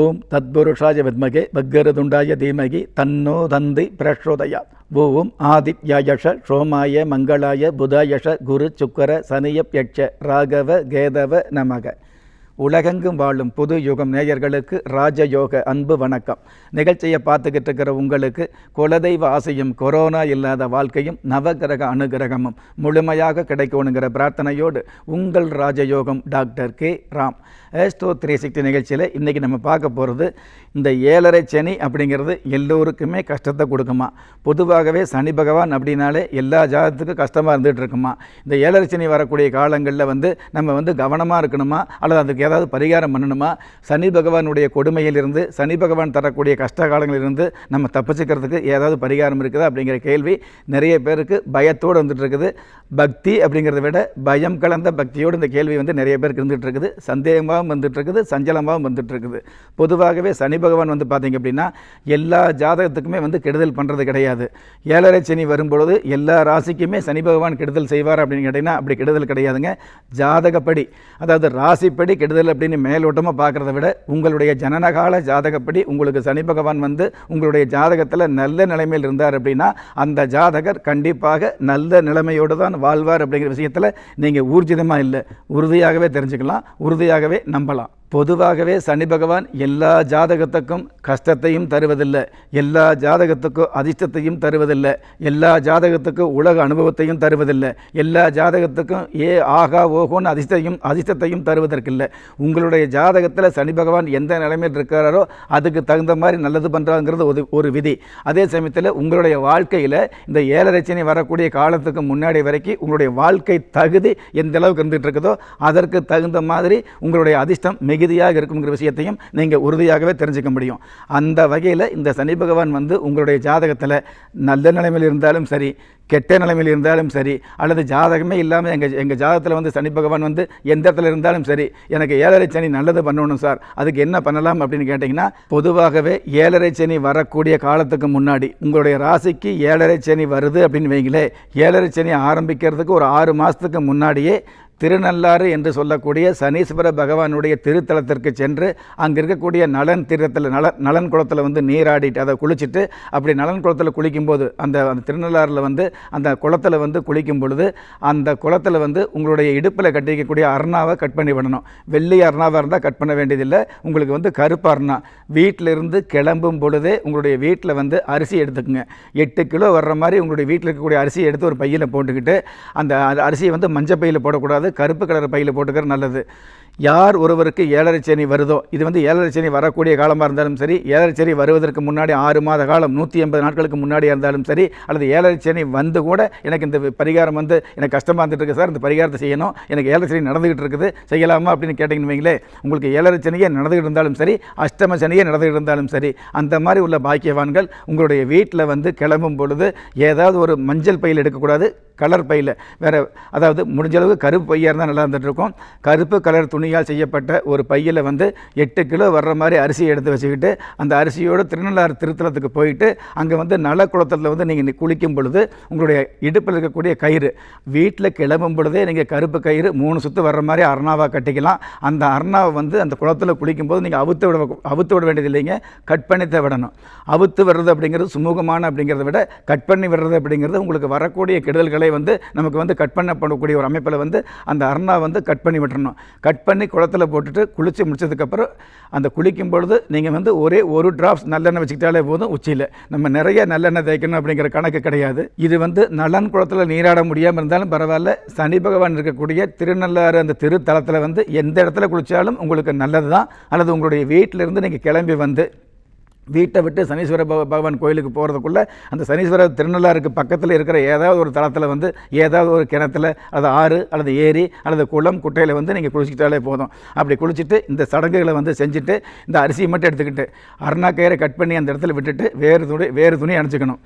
ஓம் தத்புருஷாய வித்மகே பக்கருதுண்டாய தீமகி தன்னோ தந்தி பிரஷோதயா ஓம் ஆதித்யாயஷ சோமாய மங்களாய புதாயஷ குரு சுக்கர சனியப்யட்ச ராகவ கேதவ நமக உலகெங்கும் வாழும் புது யுகம் நேயர்களுக்கு ராஜயோக அன்பு வணக்கம் நிகழ்ச்சியை பார்த்துக்கிட்டு இருக்கிற உங்களுக்கு குலதெய்வ ஆசையும் கொரோனா இல்லாத வாழ்க்கையும் நவகிரக அனுகிரகமும் முழுமையாக கிடைக்கணுங்கிற பிரார்த்தனையோடு உங்கள் ராஜயோகம் doctor K Ram astro three sixty நிகழ்ச்சியில் இன்றைக்கி நம்ம பார்க்க போகிறது இந்த ஏழரை சனி அப்படிங்கிறது எல்லோருக்குமே கஷ்டத்தை கொடுக்குமா பொதுவாகவே சனி பகவான் அப்படின்னாலே எல்லா ஜாதத்துக்கும் கஷ்டமாக இருந்துகிட்டு இருக்குமா இந்த ஏழரை சனி வரக்கூடிய காலங்களில் வந்து நம்ம வந்து கவனமாக இருக்கணுமா அல்லது அதுக்கு ஏதாவது பரிகாரம் பண்ணணுமா சனி பகவானுடைய கொடுமையிலிருந்து சனி பகவான் தரக்கூடிய கஷ்ட காலங்களிலிருந்து நம்ம தப்பிச்சுக்கிறதுக்கு ஏதாவது பரிகாரம் இருக்குதா அப்படிங்கிற கேள்வி நிறைய பேருக்கு பயத்தோடு வந்துட்டு இருக்குது பக்தி அப்படிங்கிறத விட பயம் கலந்த பக்தியோடு இந்த கேள்வி வந்து நிறைய பேருக்கு இருந்துகிட்டு இருக்குது சந்தேகமாகவும் வந்துட்டு இருக்குது சஞ்சலமாகவும் வந்துட்டு இருக்குது பொதுவாகவே சனி பகவான் வந்து பார்த்திங்க அப்படின்னா எல்லா ஜாதகத்துக்குமே வந்து கெடுதல் பண்ணுறது கிடையாது ஏழரை சனி வரும்பொழுது எல்லா ராசிக்குமே சனி பகவான் கெடுதல் செய்வார் அப்படின்னு கேட்டிங்கன்னா அப்படி கெடுதல் கிடையாதுங்க ஜாதகப்படி அதாவது ராசிப்படி கெடுதல் வருதல் அப்படின்னு மேலோட்டமாக பார்க்குறத விட உங்களுடைய ஜனனகால ஜாதகப்படி உங்களுக்கு சனி பகவான் வந்து உங்களுடைய ஜாதகத்தில் நல்ல நிலைமையில் இருந்தார் அப்படின்னா அந்த ஜாதகர் கண்டிப்பாக நல்ல நிலைமையோடு தான் வாழ்வார் அப்படிங்கிற விஷயத்தில் நீங்கள் ஊர்ஜிதமாக இல்லை உறுதியாகவே தெரிஞ்சுக்கலாம் உறுதியாகவே நம்பலாம் பொதுவாகவே சனி பகவான் எல்லா ஜாதகத்துக்கும் கஷ்டத்தையும் தருவதில்லை எல்லா ஜாதகத்துக்கும் அதிர்ஷ்டத்தையும் தருவதில்லை எல்லா ஜாதகத்துக்கும் உலக அனுபவத்தையும் தருவதில்லை எல்லா ஜாதகத்துக்கும் ஏ ஆகா ஓஹோன்னு அதிர்ஷ்டத்தையும் அதிர்ஷ்டத்தையும் தருவதற்கில்லை உங்களுடைய ஜாதகத்தில் சனி பகவான் எந்த நிலைமையில் இருக்கிறாரோ அதுக்கு தகுந்த மாதிரி நல்லது பண்ணுறாங்கிறது ஒரு ஒரு விதி அதே சமயத்தில் உங்களுடைய வாழ்க்கையில் இந்த ரச்சனை வரக்கூடிய காலத்துக்கு முன்னாடி வரைக்கும் உங்களுடைய வாழ்க்கை தகுதி எந்த அளவுக்கு இருந்துகிட்டு இருக்குதோ அதற்கு தகுந்த மாதிரி உங்களுடைய அதிர்ஷ்டம் மிக மிகுதியாக இருக்குங்கிற விஷயத்தையும் நீங்கள் உறுதியாகவே தெரிஞ்சுக்க முடியும் அந்த வகையில் இந்த சனி பகவான் வந்து உங்களுடைய ஜாதகத்தில் நல்ல நிலைமையில் இருந்தாலும் சரி கெட்ட நிலைமையில் இருந்தாலும் சரி அல்லது ஜாதகமே இல்லாமல் எங்கள் எங்கள் ஜாதகத்தில் வந்து சனி பகவான் வந்து எந்த இடத்துல இருந்தாலும் சரி எனக்கு ஏழரை சனி நல்லது பண்ணணும் சார் அதுக்கு என்ன பண்ணலாம் அப்படின்னு கேட்டிங்கன்னா பொதுவாகவே ஏழரை சனி வரக்கூடிய காலத்துக்கு முன்னாடி உங்களுடைய ராசிக்கு ஏழரை சனி வருது அப்படின்னு வைங்களே ஏழரை சனி ஆரம்பிக்கிறதுக்கு ஒரு ஆறு மாதத்துக்கு முன்னாடியே திருநள்ளாறு என்று சொல்லக்கூடிய சனீஸ்வர பகவானுடைய திருத்தலத்திற்கு சென்று அங்கே இருக்கக்கூடிய நலன் தீரத்தில் நல நலன் குளத்தில் வந்து நீராடிட்டு அதை குளிச்சுட்டு அப்படி நலன் குளத்தில் குளிக்கும்போது அந்த அந்த திருநள்ளாறில் வந்து அந்த குளத்தில் வந்து குளிக்கும் பொழுது அந்த குளத்தில் வந்து உங்களுடைய இடுப்பில் கட்டிக்கக்கூடிய அர்ணாவை கட் பண்ணி பண்ணணும் வெள்ளி அர்ணாவாக இருந்தால் கட் பண்ண வேண்டியதில்லை உங்களுக்கு வந்து கருப்பு அர்ணா வீட்டிலிருந்து கிளம்பும் பொழுதே உங்களுடைய வீட்டில் வந்து அரிசி எடுத்துக்கோங்க எட்டு கிலோ வர்ற மாதிரி உங்களுடைய வீட்டில் இருக்கக்கூடிய அரிசியை எடுத்து ஒரு பையில் போட்டுக்கிட்டு அந்த அரிசியை வந்து மஞ்சள் பையில் போடக்கூடாது கருப்பு கலர் பையில் போட்டுக்கிறது நல்லது யார் ஒருவருக்கு ஏழரை சனி வருதோ இது வந்து ஏழரை சனி வரக்கூடிய காலமாக இருந்தாலும் சரி ஏழரை சனி வருவதற்கு முன்னாடி ஆறு மாத காலம் நூற்றி எண்பது நாட்களுக்கு முன்னாடி இருந்தாலும் சரி அல்லது ஏழரை சனி வந்து கூட எனக்கு இந்த பரிகாரம் வந்து எனக்கு கஷ்டமாக இருந்துட்டு இருக்குது சார் இந்த பரிகாரத்தை செய்யணும் எனக்கு ஏழரை சனி நடந்துகிட்டு இருக்குது செய்யலாமா அப்படின்னு கேட்டிங்கன்னு வைங்களேன் உங்களுக்கு ஏழரை சனியே நடந்துகிட்டு இருந்தாலும் சரி அஷ்டம சனியே நடந்துகிட்டு இருந்தாலும் சரி அந்த மாதிரி உள்ள பாக்கியவான்கள் உங்களுடைய வீட்டில் வந்து கிளம்பும் பொழுது ஏதாவது ஒரு மஞ்சள் பையில் எடுக்கக்கூடாது கலர் பையில் வேறு அதாவது முடிஞ்சளவுக்கு கருப்பு பையாக இருந்தால் நல்லா இருக்கும் கருப்பு கலர் துணி துணியால் செய்யப்பட்ட ஒரு பையில் வந்து எட்டு கிலோ வர்ற மாதிரி அரிசியை எடுத்து வச்சுக்கிட்டு அந்த அரிசியோடு திருநள்ளாறு திருத்தலத்துக்கு போயிட்டு அங்கே வந்து நல குளத்தில் வந்து நீங்கள் குளிக்கும் பொழுது உங்களுடைய இடுப்பில் இருக்கக்கூடிய கயிறு வீட்டில் கிளம்பும் பொழுதே நீங்கள் கருப்பு கயிறு மூணு சுற்று வர்ற மாதிரி அர்ணாவாக கட்டிக்கலாம் அந்த அர்ணாவை வந்து அந்த குளத்தில் குளிக்கும்போது நீங்கள் அவுத்து விட அவுத்து விட வேண்டியது இல்லைங்க கட் பண்ணி தான் விடணும் அவுத்து விடுறது அப்படிங்கிறது சுமூகமான அப்படிங்கிறத விட கட் பண்ணி விடுறது அப்படிங்கிறது உங்களுக்கு வரக்கூடிய கெடுதல்களை வந்து நமக்கு வந்து கட் பண்ண பண்ணக்கூடிய ஒரு அமைப்பில் வந்து அந்த அர்ணா வந்து கட் பண்ணி விட்டுறணும் கட் பண்ணி பண்ணி குளத்தில் போட்டுட்டு குளித்து முடிச்சதுக்கப்புறம் அந்த குளிக்கும் பொழுது நீங்கள் வந்து ஒரே ஒரு ட்ராப்ஸ் நல்லெண்ணெய் வச்சுக்கிட்டாலே போதும் உச்சியில் நம்ம நிறைய நல்லெண்ணெய் தேய்க்கணும் அப்படிங்கிற கணக்கு கிடையாது இது வந்து நலன் குளத்தில் நீராட முடியாமல் இருந்தாலும் பரவாயில்ல சனி பகவான் இருக்கக்கூடிய திருநள்ளாறு அந்த திருத்தலத்தில் வந்து எந்த இடத்துல குளித்தாலும் உங்களுக்கு நல்லது தான் அல்லது உங்களுடைய வீட்டிலேருந்து நீங்கள் கிளம்பி வந்து வீட்டை விட்டு சனீஸ்வர பகவான் கோயிலுக்கு போகிறதுக்குள்ளே அந்த சனீஸ்வர திருநள்ளாருக்கு பக்கத்தில் இருக்கிற ஏதாவது ஒரு தளத்தில் வந்து ஏதாவது ஒரு கிணத்துல அல்லது ஆறு அல்லது ஏரி அல்லது குளம் குட்டையில் வந்து நீங்கள் குளிச்சுக்கிட்டாலே போதும் அப்படி குளிச்சுட்டு இந்த சடங்குகளை வந்து செஞ்சுட்டு இந்த அரிசியை மட்டும் எடுத்துக்கிட்டு அருணா கயிறை கட் பண்ணி அந்த இடத்துல விட்டுட்டு வேறு துணி வேறு துணி அணைச்சிக்கணும்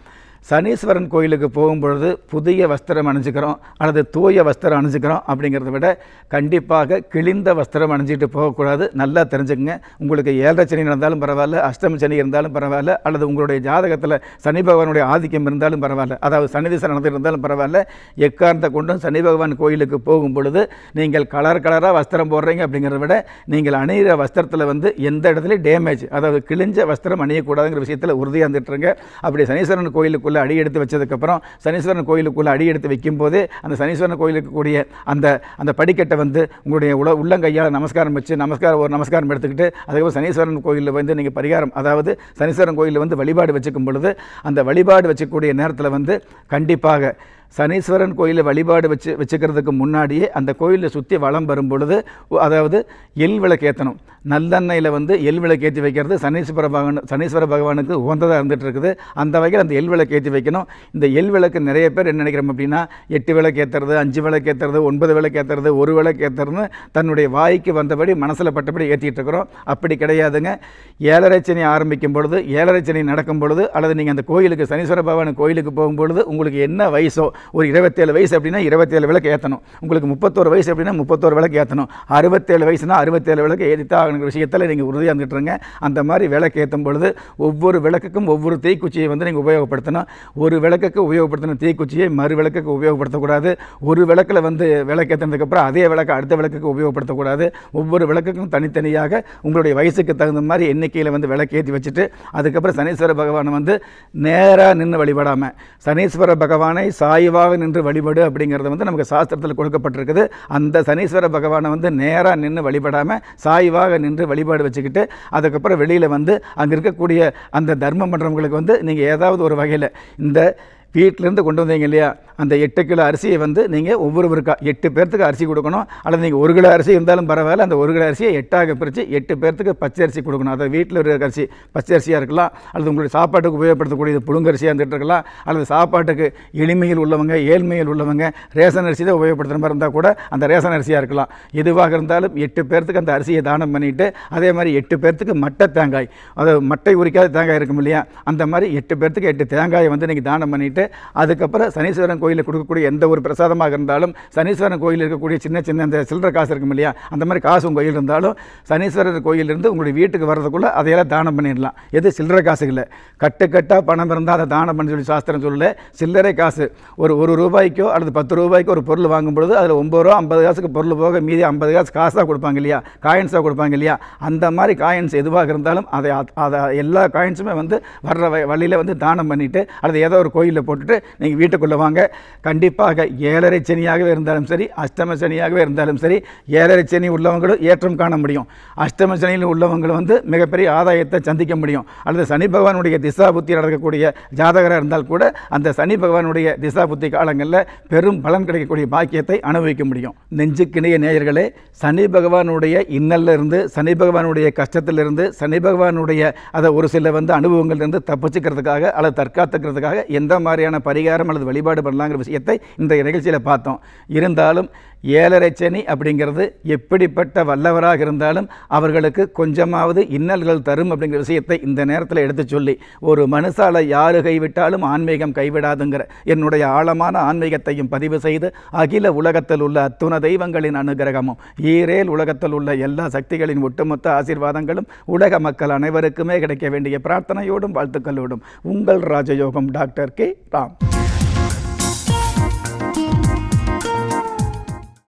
சனீஸ்வரன் கோயிலுக்கு போகும்பொழுது புதிய வஸ்திரம் அணிஞ்சுக்கிறோம் அல்லது தூய வஸ்திரம் அணிஞ்சுக்கிறோம் அப்படிங்கிறத விட கண்டிப்பாக கிழிந்த வஸ்திரம் அணிஞ்சிட்டு போகக்கூடாது நல்லா தெரிஞ்சுக்கங்க உங்களுக்கு ஏழரை சனி நடந்தாலும் பரவாயில்ல அஷ்டம சனி இருந்தாலும் பரவாயில்ல அல்லது உங்களுடைய ஜாதகத்தில் சனி பகவானுடைய ஆதிக்கம் இருந்தாலும் பரவாயில்ல அதாவது சனி திசை இருந்தாலும் பரவாயில்ல எக்காரணத்தை கொண்டும் சனி பகவான் கோயிலுக்கு போகும் பொழுது நீங்கள் கலர் கலராக வஸ்திரம் போடுறீங்க அப்படிங்கிறத விட நீங்கள் அணிகிற வஸ்திரத்தில் வந்து எந்த இடத்துலையும் டேமேஜ் அதாவது கிழிஞ்ச வஸ்திரம் அணியக்கூடாதுங்கிற விஷயத்தில் உறுதியாக இருந்துட்டுருங்க அப்படி சனீஸ்வரன் கோயிலுக்கு கோயிலுக்குள்ளே அடி எடுத்து வச்சதுக்கப்புறம் சனீஸ்வரன் கோயிலுக்குள்ளே அடி எடுத்து வைக்கும் போது அந்த சனீஸ்வரன் கோயிலுக்கு கூடிய அந்த அந்த படிக்கட்டை வந்து உங்களுடைய உல உள்ளங்கையால் நமஸ்காரம் வச்சு நமஸ்காரம் ஒரு நமஸ்காரம் எடுத்துக்கிட்டு அதுக்கப்புறம் சனீஸ்வரன் கோயிலில் வந்து நீங்கள் பரிகாரம் அதாவது சனீஸ்வரன் கோயிலில் வந்து வழிபாடு வச்சுக்கும் பொழுது அந்த வழிபாடு வச்சக்கூடிய நேரத்தில் வந்து கண்டிப்பாக சனீஸ்வரன் கோயிலில் வழிபாடு வச்சு வச்சுக்கிறதுக்கு முன்னாடியே அந்த கோயிலில் சுற்றி வளம் வரும் பொழுது அதாவது எல் விளக்கு ஏற்றணும் நல்லெண்ணெயில் வந்து எல் விளக்கு ஏற்றி வைக்கிறது சனீஸ்வர பகவான் சனீஸ்வர பகவானுக்கு உகந்ததாக இருந்துகிட்டு இருக்குது அந்த வகையில் அந்த எல் விளக்கு ஏற்றி வைக்கணும் இந்த எல் விளக்கு நிறைய பேர் என்ன நினைக்கிறோம் அப்படின்னா எட்டு விளக்கு ஏற்றுறது அஞ்சு விளக்கு ஏற்றுறது ஒன்பது விளக்கு ஏற்றுறது ஒரு விளக்கு ஏற்றுறதுன்னு தன்னுடைய வாய்க்கு வந்தபடி மனசில் பட்டபடி ஏற்றிக்கிட்டு இருக்கிறோம் அப்படி கிடையாதுங்க ஏழரை சனி ஆரம்பிக்கும் பொழுது ஏழரை சனி நடக்கும் பொழுது அல்லது நீங்கள் அந்த கோயிலுக்கு சனீஸ்வர பகவான் கோயிலுக்கு போகும் பொழுது உங்களுக்கு என்ன வயசோ ஒரு இருபத்தேழு வயசு அப்படின்னா இருபத்தேழு விளக்கு ஏற்றணும் உங்களுக்கு முப்பத்தோரு வயசு அப்படின்னா முப்பத்தோரு விளக்கு ஏற்றணும் அறுபத்தேழு வயசுனா அறுபத்தேழு விளக்கு ஏறித்தான் ஆகணுங்கிற விஷயத்தில் நீங்கள் உறுதியாக இருந்துட்டுருங்க அந்த மாதிரி விளக்கு ஏற்றும் பொழுது ஒவ்வொரு விளக்குக்கும் ஒவ்வொரு தீக்குச்சியை வந்து நீங்கள் உபயோகப்படுத்தணும் ஒரு விளக்குக்கு உபயோகப்படுத்தின தீக்குச்சியை மறு விளக்குக்கு உபயோகப்படுத்தக்கூடாது ஒரு விளக்கில் வந்து விளக்கு ஏற்றினதுக்கப்புறம் அதே விளக்கு அடுத்த விளக்குக்கு உபயோகப்படுத்தக்கூடாது ஒவ்வொரு விளக்குக்கும் தனித்தனியாக உங்களுடைய வயசுக்கு தகுந்த மாதிரி எண்ணிக்கையில் வந்து விளக்கு ஏற்றி வச்சுட்டு அதுக்கப்புறம் சனீஸ்வர பகவானை வந்து நேராக நின்று வழிபடாமல் சனீஸ்வர பகவானை சாய சாய்வாக நின்று வழிபடு அப்படிங்கிறது வந்து நமக்கு சாஸ்திரத்தில் கொடுக்கப்பட்டிருக்குது அந்த சனீஸ்வர பகவானை வந்து நேராக நின்று வழிபடாமல் சாய்வாக நின்று வழிபாடு வச்சுக்கிட்டு அதுக்கப்புறம் வெளியில் வந்து அங்கே இருக்கக்கூடிய அந்த தர்மம் பண்ணுறவங்களுக்கு வந்து நீங்கள் ஏதாவது ஒரு வகையில் இந்த வீட்டிலேருந்து கொண்டு வந்தீங்க இல்லையா அந்த எட்டு கிலோ அரிசியை வந்து நீங்கள் ஒவ்வொருவருக்கா எட்டு பேர்த்துக்கு அரிசி கொடுக்கணும் அல்லது நீங்கள் ஒரு கிலோ அரிசி இருந்தாலும் பரவாயில்ல அந்த ஒரு கிலோ அரிசியை எட்டாக பிரித்து எட்டு பேர்த்துக்கு பச்சை அரிசி கொடுக்கணும் அதாவது வீட்டில் இருக்கிற அரிசி பச்சை அரிசியாக இருக்கலாம் அல்லது உங்களுடைய சாப்பாட்டுக்கு உபயோகப்படுத்தக்கூடியது புழுங்கரிசியாக இருந்துகிட்டு இருக்கலாம் அல்லது சாப்பாட்டுக்கு எளிமையில் உள்ளவங்க ஏழ்மையில் உள்ளவங்க ரேஷன் அரிசி தான் உபயோகப்படுத்துகிற மாதிரி இருந்தால் கூட அந்த ரேஷன் அரிசியாக இருக்கலாம் எதுவாக இருந்தாலும் எட்டு பேர்த்துக்கு அந்த அரிசியை தானம் பண்ணிவிட்டு அதே மாதிரி எட்டு பேர்த்துக்கு மட்டை தேங்காய் அதாவது மட்டை உரிக்காத தேங்காய் இருக்கும் இல்லையா அந்த மாதிரி எட்டு பேர்த்துக்கு எட்டு தேங்காயை வந்து நீங்கள் தானம் பண்ணிவிட்டு பண்ணிவிட்டு அதுக்கப்புறம் சனீஸ்வரன் கோயிலில் கொடுக்கக்கூடிய எந்த ஒரு பிரசாதமாக இருந்தாலும் சனீஸ்வரன் கோயில் இருக்கக்கூடிய சின்ன சின்ன அந்த சில்லற காசு இருக்கும் இல்லையா அந்த மாதிரி காசு உங்கள் கோயில் இருந்தாலும் சனீஸ்வரர் கோயிலிருந்து உங்களுடைய வீட்டுக்கு வர்றதுக்குள்ளே அதையெல்லாம் தானம் பண்ணிடலாம் எது சில்லற காசு இல்லை கட்டுக்கட்டாக பணம் இருந்தால் அதை தானம் பண்ணி சொல்லி சாஸ்திரம் சொல்லல சில்லறை காசு ஒரு ஒரு ரூபாய்க்கோ அல்லது பத்து ரூபாய்க்கோ ஒரு பொருள் வாங்கும் பொழுது அதில் ஒம்பது ரூபா ஐம்பது காசுக்கு பொருள் போக மீதி ஐம்பது காசு காசாக கொடுப்பாங்க இல்லையா காயின்ஸாக கொடுப்பாங்க இல்லையா அந்த மாதிரி காயின்ஸ் எதுவாக இருந்தாலும் அதை அதை எல்லா காயின்ஸுமே வந்து வர்ற வழியில் வந்து தானம் பண்ணிவிட்டு அல்லது ஏதோ ஒரு கோயிலில் போட்டுட்டு நீங்கள் வீட்டுக்குள்ளே வாங்க கண்டிப்பாக ஏழரை சனியாகவே இருந்தாலும் சரி அஷ்டம சனியாகவே இருந்தாலும் சரி ஏழரை சனி உள்ளவங்களும் ஏற்றம் காண முடியும் அஷ்டம சனியில் உள்ளவங்களும் வந்து மிகப்பெரிய ஆதாயத்தை சந்திக்க முடியும் அல்லது சனி பகவானுடைய திசா புத்தி நடக்கக்கூடிய ஜாதகராக இருந்தால் கூட அந்த சனி பகவானுடைய திசா புத்தி காலங்களில் பெரும் பலன் கிடைக்கக்கூடிய பாக்கியத்தை அனுபவிக்க முடியும் நெஞ்சுக்கிணைய நேயர்களே சனி பகவானுடைய இன்னலிருந்து சனி பகவானுடைய கஷ்டத்திலிருந்து சனி பகவானுடைய அதை ஒரு சில வந்து அனுபவங்கள்லேருந்து தப்பிச்சுக்கிறதுக்காக அல்லது தற்காத்துக்கிறதுக்காக எந்த மாதிரி மாதிரியான பரிகாரம் அல்லது வழிபாடு பண்ணலாங்கிற விஷயத்தை இந்த நிகழ்ச்சியில் பார்த்தோம் இருந்தாலும் ஏழரை சனி அப்படிங்கிறது எப்படிப்பட்ட வல்லவராக இருந்தாலும் அவர்களுக்கு கொஞ்சமாவது இன்னல்கள் தரும் அப்படிங்கிற விஷயத்தை இந்த நேரத்தில் எடுத்து சொல்லி ஒரு மனுஷாலை யாரு கைவிட்டாலும் ஆன்மீகம் கைவிடாதுங்கிற என்னுடைய ஆழமான ஆன்மீகத்தையும் பதிவு செய்து அகில உலகத்தில் உள்ள அத்துண தெய்வங்களின் அனுகிரகமும் ஈரேல் உலகத்தில் உள்ள எல்லா சக்திகளின் ஒட்டுமொத்த ஆசீர்வாதங்களும் உலக மக்கள் அனைவருக்குமே கிடைக்க வேண்டிய பிரார்த்தனையோடும் வாழ்த்துக்களோடும் உங்கள் ராஜயோகம் டாக்டர் கே ராம்